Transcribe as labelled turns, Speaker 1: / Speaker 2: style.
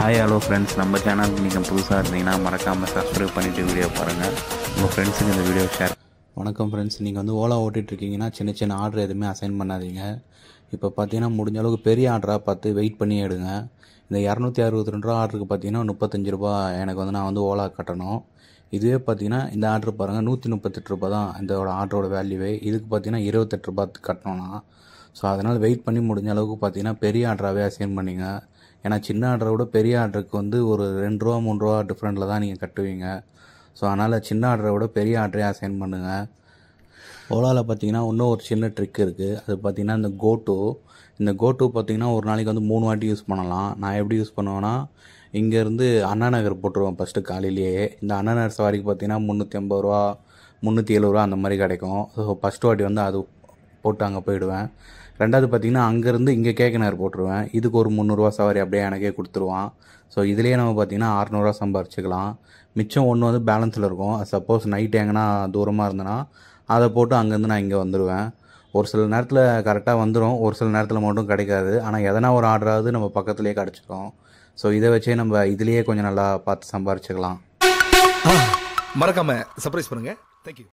Speaker 1: hi hello friends நம்ம channel நீங்கள் புதுசாக இருந்தீங்கன்னா மறக்காமல் சப்ஸ்கிரைப் பண்ணிவிட்டு வீடியோ பாருங்கள் உங்கள் ஃப்ரெண்ட்ஸுக்கு இந்த வீடியோ ஷேர் வணக்கம் ஃப்ரெண்ட்ஸ் நீங்கள் வந்து ஓலா ஓட்டிகிட்ருக்கீங்கன்னா சின்ன சின்ன ஆர்டர் எதுவுமே அசைன் பண்ணாதீங்க இப்போ பார்த்தீங்கன்னா முடிஞ்ச அளவுக்கு பெரிய ஆர்டராக பார்த்து வெயிட் பண்ணி எடுங்க இந்த இரநூத்தி அறுபத்தி ரெண்டு ரூபா ஆர்டருக்கு பார்த்தீங்கன்னா முப்பத்தஞ்சு ரூபா எனக்கு வந்து நான் வந்து ஓலா கட்டணும் இதுவே பார்த்தீங்கன்னா இந்த ஆர்டர் பாருங்கள் நூற்றி முப்பத்தெட்டு ரூபா தான் இதோட ஆர்டரோட வேல்யூவே இதுக்கு பார்த்தீங்கன்னா இருபத்தெட்டு ரூபா கட்டணும்னா ஸோ அதனால் வெயிட் பண்ணி முடிஞ்ச அளவுக்கு பார்த்தீங்கன்னா பெரிய ஆர்டராகவே அசைன் பண்ணிங்க ஏன்னா சின்ன ஆர்டரை விட பெரிய ஆர்டருக்கு வந்து ஒரு ரெண்டு ரூபா மூணு ரூபா டிஃப்ரெண்ட்டில் தான் நீங்கள் கட்டுவீங்க ஸோ அதனால் சின்ன ஆர்டரை விட பெரிய ஆர்டரே அசைன் பண்ணுங்கள் ஓலாவில் பார்த்தீங்கன்னா இன்னும் ஒரு சின்ன ட்ரிக் இருக்குது அது பார்த்திங்கன்னா இந்த கோட்டு இந்த கோட்டு பார்த்திங்கன்னா ஒரு நாளைக்கு வந்து மூணு வாட்டி யூஸ் பண்ணலாம் நான் எப்படி யூஸ் பண்ணுவேன்னா இங்கேருந்து அண்ணா நகர் போட்டுருவேன் ஃபஸ்ட்டு காலையிலேயே இந்த அண்ணா நகர் சவாரிக்கு பார்த்திங்கன்னா முந்நூற்றி ஐம்பது ரூபா முந்நூற்றி எழுபது ரூபா அந்த மாதிரி கிடைக்கும் ஸோ ஃபஸ்ட்டு வாட்டி வந்து அது போட்டு அங்கே போயிடுவேன் ரெண்டாவது பார்த்திங்கன்னா அங்கேருந்து இங்கே கேக்கனார் போட்டுருவேன் இதுக்கு ஒரு முந்நூறுரூவா சவாரி அப்படியே எனக்கே கொடுத்துருவான் ஸோ இதுலேயே நம்ம பார்த்திங்கன்னா அறநூறுவா சம்பாரிச்சிக்கலாம் மிச்சம் ஒன்று வந்து பேலன்ஸில் இருக்கும் சப்போஸ் நைட் எங்கன்னா தூரமாக இருந்தேன்னா அதை போட்டு அங்கேருந்து நான் இங்கே வந்துடுவேன் ஒரு சில நேரத்தில் கரெக்டாக வந்துடும் ஒரு சில நேரத்தில் மட்டும் கிடைக்காது ஆனால் எதனா ஒரு ஆர்டராவது நம்ம பக்கத்துலேயே கிடச்சிக்கும் ஸோ இதை வச்சே நம்ம இதுலேயே கொஞ்சம் நல்லா பார்த்து சம்பாரிச்சுக்கலாம் மறக்காமல் சர்ப்ரைஸ் பண்ணுங்கள் தேங்க்யூ